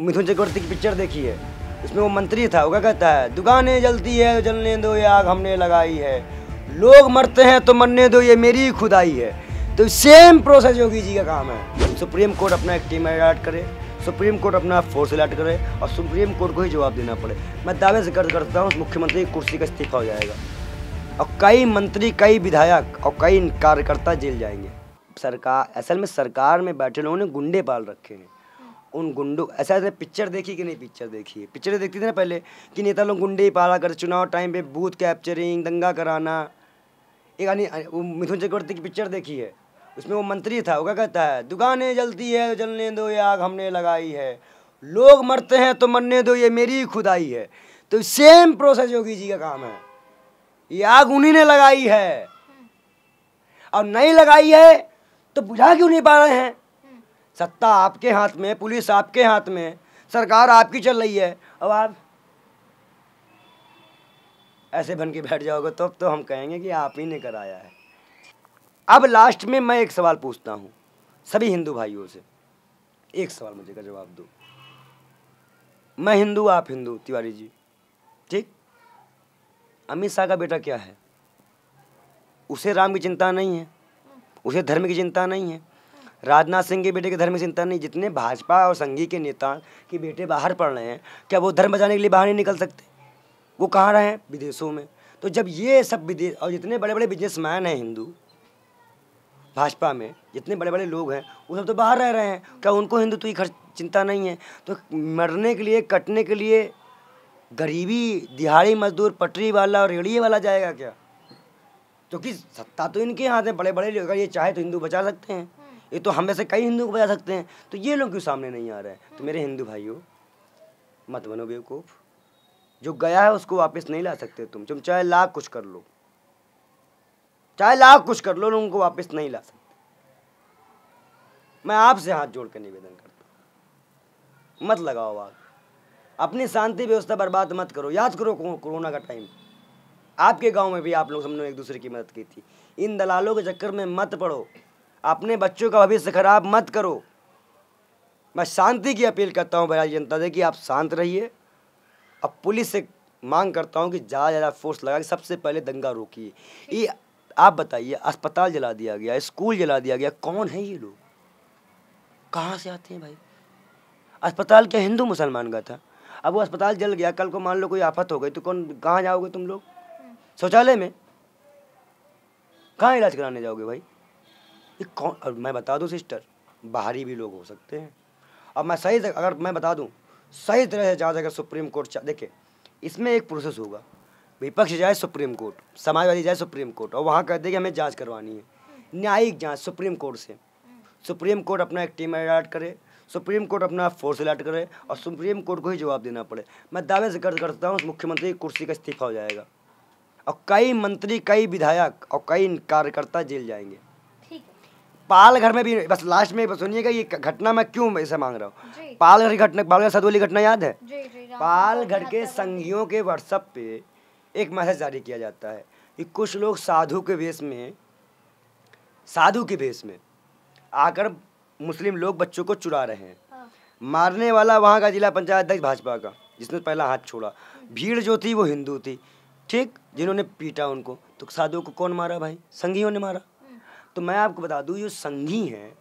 मिथुन चक्रवर्ती की पिक्चर देखी है इसमें वो मंत्री था वो क्या कहता है दुकानें जलती है जलने दो ये आग हमने लगाई है लोग मरते हैं तो मरने दो ये मेरी खुदाई है तो सेम प्रोसेस योगी जी का काम है सुप्रीम कोर्ट अपना एक टीम अलर्ट करे सुप्रीम कोर्ट अपना फोर्स अलर्ट करे और सुप्रीम कोर्ट को ही जवाब देना पड़े मैं दावे से गर्द करता हूँ मुख्यमंत्री की कुर्सी का इस्तीफा हो जाएगा और कई मंत्री कई विधायक और कई कार्यकर्ता जेल जाएंगे सरकार असल में सरकार में बैठे लोगों ने गुंडे पाल रखे हैं उन गुंडों ऐसा ऐसे पिक्चर देखी कि नहीं पिक्चर देखी है पिक्चरें देखती थी ना पहले कि नेता लोग गुंडे ही पाला करते चुनाव टाइम पे बूथ कैप्चरिंग दंगा कराना एक यानी मिथुन चक्रवर्ती की पिक्चर देखी है उसमें वो मंत्री था वो क्या कहता है दुकानें जलती है तो जलने दो ये आग हमने लगाई है लोग मरते हैं तो मरने दो ये मेरी ही खुदाई है तो सेम प्रोसेस योगी जी का काम है ये आग उन्हीं ने लगाई है और नहीं लगाई है तो बुझा क्यों नहीं पा रहे हैं सत्ता आपके हाथ में पुलिस आपके हाथ में सरकार आपकी चल रही है अब आप ऐसे बन के बैठ जाओगे तो अब तो हम कहेंगे कि आप ही ने कराया है अब लास्ट में मैं एक सवाल पूछता हूँ सभी हिंदू भाइयों से एक सवाल मुझे का जवाब दो मैं हिंदू आप हिंदू तिवारी जी ठीक अमित शाह का बेटा क्या है उसे राम की चिंता नहीं है उसे धर्म की चिंता नहीं है राजनाथ सिंह के बेटे के धर्म चिंता नहीं जितने भाजपा और संघी के नेता के बेटे बाहर पढ़ रहे हैं क्या वो धर्म बचाने के लिए बाहर नहीं निकल सकते वो कहाँ रहे हैं विदेशों में तो जब ये सब विदेश और जितने बड़े बड़े बिजनेसमैन हैं हिंदू भाजपा में जितने बड़े बड़े लोग हैं वो सब तो बाहर रह रहे हैं क्या उनको हिंदुत्व की खर्च चिंता नहीं है तो मरने के लिए कटने के लिए गरीबी दिहाड़ी मजदूर पटरी वाला और रेड़िए वाला जाएगा क्या क्योंकि सत्ता तो इनके हाथ में बड़े बड़े अगर ये चाहे तो हिंदू बचा सकते हैं ये तो हम ऐसे कई हिंदू को बजा सकते हैं तो ये लोग क्यों सामने नहीं आ रहे हैं तो मेरे हिंदू भाइयों मत बनो बेवकूफ़ जो गया है उसको वापस नहीं ला सकते तुम तुम चाहे लाख कुछ कर लो चाहे लाख कुछ कर लो लोगों को वापस नहीं ला सकते मैं आपसे हाथ जोड़ कर निवेदन करता हूँ मत लगाओ आग अपनी शांति व्यवस्था बर्बाद मत करो याद करो कोरोना का टाइम आपके गांव में भी आप लोग सबने एक दूसरे की मदद की थी इन दलालों के चक्कर में मत पड़ो अपने बच्चों का भविष्य खराब मत करो मैं शांति की अपील करता हूँ बहराज जनता से कि आप शांत रहिए अब पुलिस से मांग करता हूँ कि ज़्यादा ज़्यादा फोर्स लगा के सबसे पहले दंगा रोकिए ये आप बताइए अस्पताल जला दिया गया स्कूल जला दिया गया कौन है ये लोग कहाँ से आते हैं भाई अस्पताल क्या हिंदू मुसलमान का था अब वो अस्पताल जल गया कल को मान लो कोई आफत हो गई तो कौन कहाँ जाओगे तुम लोग हम्म। शौचालय में कहाँ इलाज कराने जाओगे भाई ये कौन और मैं बता दूँ सिस्टर बाहरी भी लोग हो सकते हैं अब मैं सही अगर मैं बता दूँ सही तरह से जाँच अगर सुप्रीम कोर्ट देखे इसमें एक प्रोसेस होगा विपक्ष जाए सुप्रीम कोर्ट समाजवादी जाए सुप्रीम कोर्ट और वहाँ कहते कि हमें जाँच करवानी है न्यायिक जाँच सुप्रीम कोर्ट से सुप्रीम कोर्ट अपना एक टीम अलर्ट करे सुप्रीम कोर्ट अपना फोर्स अलर्ट करे और सुप्रीम कोर्ट को ही जवाब देना पड़े मैं दावे से कर करता हूँ मुख्यमंत्री की कुर्सी का इस्तीफा हो जाएगा और कई मंत्री कई विधायक और कई कार्यकर्ता जेल जाएंगे पाल घर में भी बस लास्ट में सुनिएगा ये घटना मैं क्यों ऐसे मांग रहा हूँ पाल घर की घटना पाल घर सदोली घटना याद है जी, जी, पाल घर के संगियों के व्हाट्सअप पे एक मैसेज जारी किया जाता है कि कुछ लोग साधु के वेश में साधु के वेश में आकर मुस्लिम लोग बच्चों को चुरा रहे हैं हाँ। मारने वाला वहाँ का जिला पंचायत अध्यक्ष भाजपा का जिसने पहला हाथ छोड़ा हम्म। भीड़ जो थी वो हिंदू थी ठीक जिन्होंने पीटा उनको तो साधु को कौन मारा भाई संगियों ने मारा तो मैं आपको बता दूँ जो संघी हैं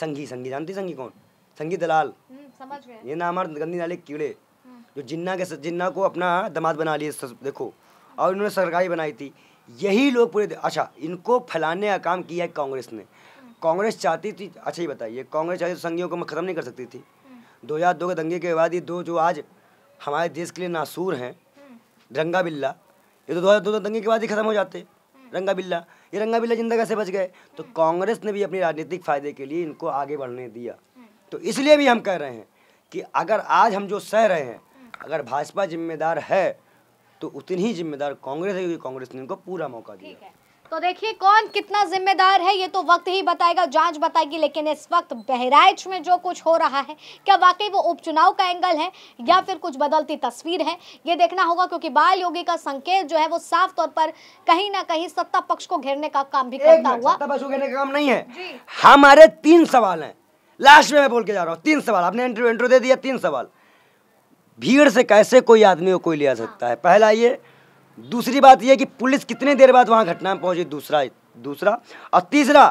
संघी संघी जानते संघी कौन संघी दलाल हम्म, समझ ये नाम गंदी नाले कीड़े हम्म। जो जिन्ना के जिन्ना को अपना दमाद बना लिए देखो और इन्होंने सरकारी बनाई थी यही लोग पूरे अच्छा इनको फैलाने का काम किया है कांग्रेस ने हम्म। कांग्रेस चाहती थी अच्छा ही बताइए कांग्रेस चाहती संघियों को मैं ख़त्म नहीं कर सकती थी दो हज़ार दो के दंगे के बाद ये दो जो आज हमारे देश के लिए नासूर हैं रंगा बिल्ला ये तो दो हज़ार दो दंगे के बाद ही ख़त्म हो जाते रंगा बिल्ला ये रंगा बिल्ला जिंदा कैसे बच गए तो कांग्रेस ने भी अपने राजनीतिक फायदे के लिए इनको आगे बढ़ने दिया तो इसलिए भी हम कह रहे हैं कि अगर आज हम जो सह रहे हैं अगर भाजपा जिम्मेदार है तो उतनी ही जिम्मेदार कांग्रेस है क्योंकि कांग्रेस ने इनको पूरा मौका दिया तो देखिए कौन कितना जिम्मेदार है ये तो वक्त ही बताएगा जांच बताएगी लेकिन इस वक्त बहराइच में जो कुछ हो रहा है क्या वाकई वो उपचुनाव का एंगल है या फिर कुछ बदलती तस्वीर है ये देखना होगा क्योंकि बाल योगी का संकेत जो है वो साफ तौर पर कहीं ना कहीं सत्ता पक्ष को घेरने का काम भी करता हुआ सत्ता पक्ष को घेरने का काम नहीं है हमारे तीन सवाल है लास्ट में मैं बोल के जा रहा हूँ तीन सवाल आपने इंटरव्यू इंटरव्यू दे दिया तीन सवाल भीड़ से कैसे कोई आदमी को कोई लिया सकता है पहला ये दूसरी बात यह कि पुलिस कितने देर बाद वहां घटना में पहुंची दूसरा दूसरा और तीसरा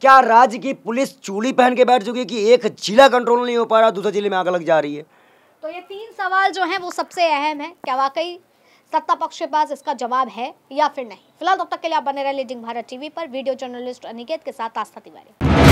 क्या राज्य की पुलिस चूड़ी पहन के बैठ चुकी है कि एक जिला कंट्रोल नहीं हो पा रहा दूसरे जिले में आग लग जा रही है तो ये तीन सवाल जो हैं वो सबसे अहम है क्या वाकई सत्ता पक्ष के पास इसका जवाब है या फिर नहीं फिलहाल तब तक के लिए आप बने रहे लीडिंग भारत टीवी पर वीडियो जर्नलिस्ट अनिकेत के साथ आस्था तिवारी